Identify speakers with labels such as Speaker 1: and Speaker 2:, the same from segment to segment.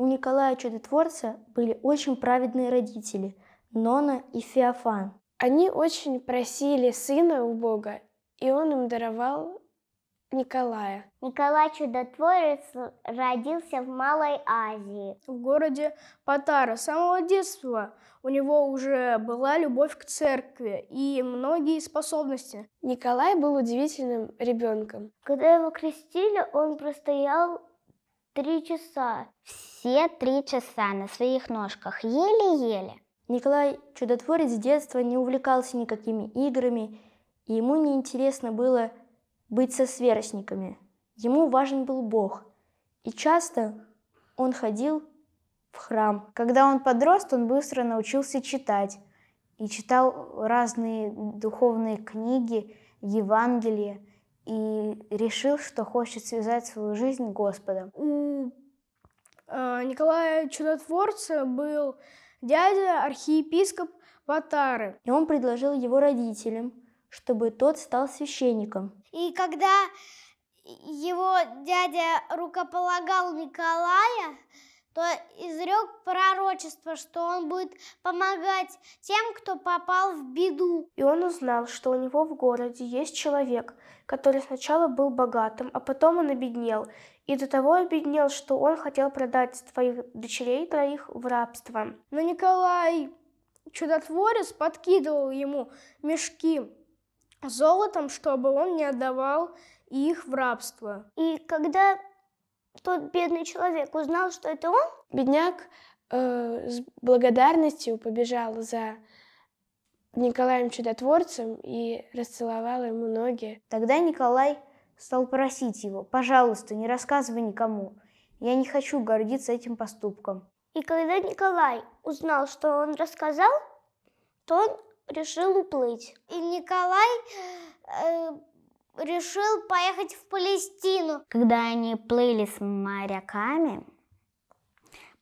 Speaker 1: У Николая Чудотворца были очень праведные родители – Нона и Феофан. Они очень просили сына у Бога, и он им даровал Николая. Николай Чудотворец родился в Малой Азии. В городе Патара. С самого детства у него уже была любовь к церкви и многие способности. Николай был удивительным ребенком. Когда его крестили, он простоял Три часа. Все три часа на своих ножках, еле-еле. Николай Чудотворец с детства не увлекался никакими играми, и ему неинтересно было быть со сверстниками. Ему важен был Бог, и часто он ходил в храм. Когда он подрос, он быстро научился читать и читал разные духовные книги, Евангелия – и решил, что хочет связать свою жизнь Господом. У э, Николая Чудотворца был дядя, архиепископ Ватары. И он предложил его родителям, чтобы тот стал священником. И когда его дядя рукополагал Николая, то изрек пророчество, что он будет помогать тем, кто попал в беду. И он узнал, что у него в городе есть человек, который сначала был богатым, а потом он обеднел, и до того обеднел, что он хотел продать своих дочерей троих в рабство. Но Николай чудотворец подкидывал ему мешки золотом, чтобы он не отдавал их в рабство. И когда тот бедный человек узнал, что это он? Бедняк э, с благодарностью побежал за Николаем Чудотворцем и расцеловал ему ноги. Тогда Николай стал просить его, пожалуйста, не рассказывай никому. Я не хочу гордиться этим поступком. И когда Николай узнал, что он рассказал, то он решил уплыть. И Николай э, решил поехать в Палестину. Когда они плыли с моряками,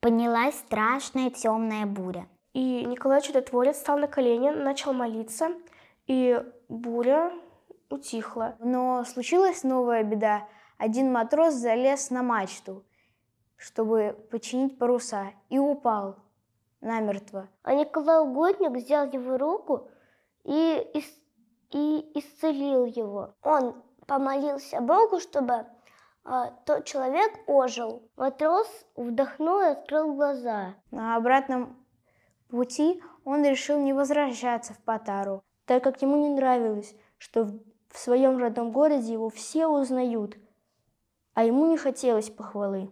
Speaker 1: поднялась страшная темная буря. И Николай Чудотворец стал на колени, начал молиться, и буря утихла. Но случилась новая беда. Один матрос залез на мачту, чтобы починить паруса, и упал намертво. А Николай Угодник взял его руку и, и и исцелил его. Он помолился Богу, чтобы а, тот человек ожил. Матрос вдохнул и открыл глаза. На обратном пути он решил не возвращаться в Патару, так как ему не нравилось, что в, в своем родном городе его все узнают, а ему не хотелось похвалы.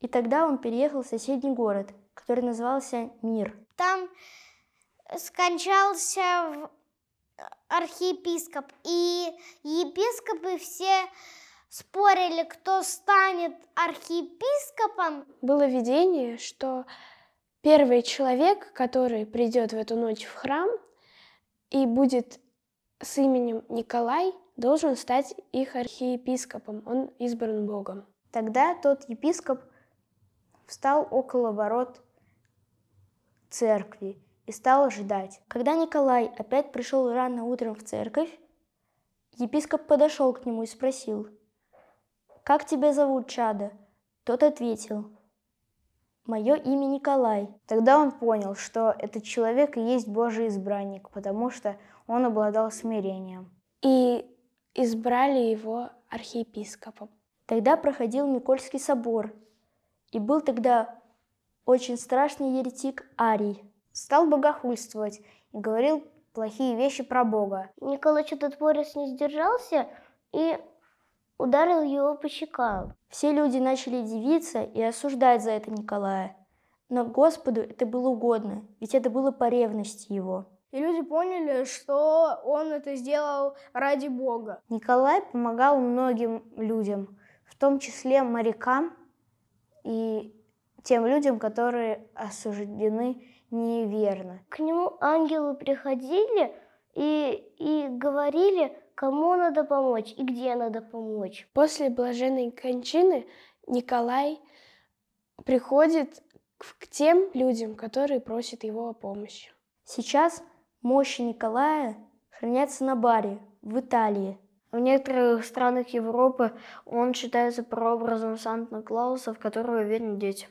Speaker 1: И тогда он переехал в соседний город, который назывался Мир. Там скончался архиепископ. И епископы все спорили, кто станет архиепископом. Было видение, что первый человек, который придет в эту ночь в храм и будет с именем Николай, должен стать их архиепископом. Он избран Богом. Тогда тот епископ встал около ворот церкви и стал ожидать. Когда Николай опять пришел рано утром в церковь, епископ подошел к нему и спросил, «Как тебя зовут, чада?" Тот ответил, «Мое имя Николай». Тогда он понял, что этот человек и есть Божий избранник, потому что он обладал смирением. И избрали его архиепископом. Тогда проходил Никольский собор, и был тогда очень страшный еретик Арий – стал богохульствовать и говорил плохие вещи про Бога. Николай Чудотворец не сдержался и ударил его по щекам. Все люди начали дивиться и осуждать за это Николая. Но Господу это было угодно, ведь это было по ревности его. И люди поняли, что он это сделал ради Бога. Николай помогал многим людям, в том числе морякам и тем людям, которые осуждены неверно. К нему ангелы приходили и, и говорили, кому надо помочь и где надо помочь. После блаженной кончины Николай приходит к тем людям, которые просят его о помощи. Сейчас мощи Николая хранятся на Баре, в Италии. В некоторых странах Европы он считается прообразом Санта-Клауса, в которого верят дети.